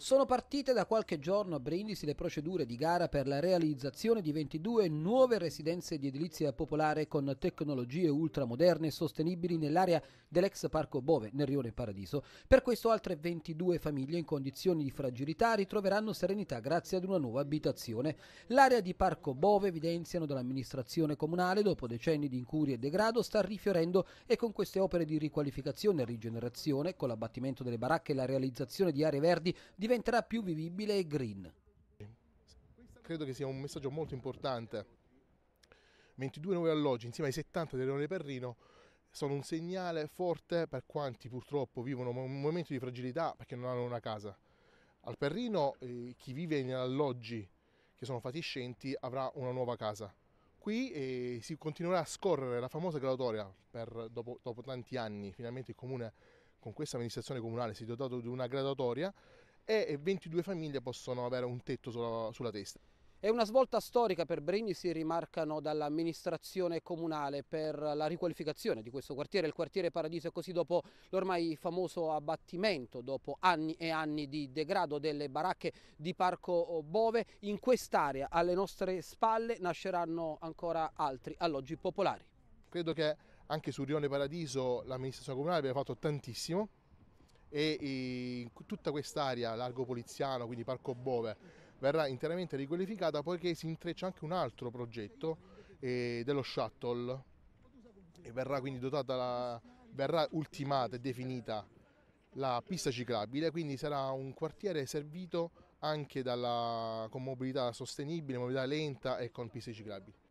Sono partite da qualche giorno a Brindisi le procedure di gara per la realizzazione di 22 nuove residenze di edilizia popolare con tecnologie ultramoderne e sostenibili nell'area dell'ex Parco Bove nel Rione Paradiso. Per questo altre 22 famiglie in condizioni di fragilità ritroveranno serenità grazie ad una nuova abitazione. L'area di Parco Bove, evidenziano dall'amministrazione comunale, dopo decenni di incurie e degrado, sta rifiorendo e con queste opere di riqualificazione e rigenerazione, con l'abbattimento delle baracche e la realizzazione di aree verdi, di diventerà più vivibile e green. Credo che sia un messaggio molto importante. 22 nuovi alloggi insieme ai 70 del Leone Perrino sono un segnale forte per quanti purtroppo vivono un momento di fragilità perché non hanno una casa. Al Perrino eh, chi vive in alloggi che sono fatiscenti avrà una nuova casa. Qui eh, si continuerà a scorrere la famosa graduatoria per, dopo, dopo tanti anni, finalmente il comune con questa amministrazione comunale si è dotato di una graduatoria e 22 famiglie possono avere un tetto sulla, sulla testa. È una svolta storica per Bregni, si rimarcano dall'amministrazione comunale per la riqualificazione di questo quartiere, il quartiere Paradiso, e così dopo l'ormai famoso abbattimento, dopo anni e anni di degrado delle baracche di Parco Bove, in quest'area alle nostre spalle nasceranno ancora altri alloggi popolari. Credo che anche su Rione Paradiso l'amministrazione comunale abbia fatto tantissimo, e in tutta quest'area, largo poliziano, quindi Parco Bove, verrà interamente riqualificata poiché si intreccia anche un altro progetto eh, dello shuttle e verrà quindi dotata, la, verrà ultimata e definita la pista ciclabile, quindi sarà un quartiere servito anche dalla, con mobilità sostenibile, mobilità lenta e con piste ciclabili.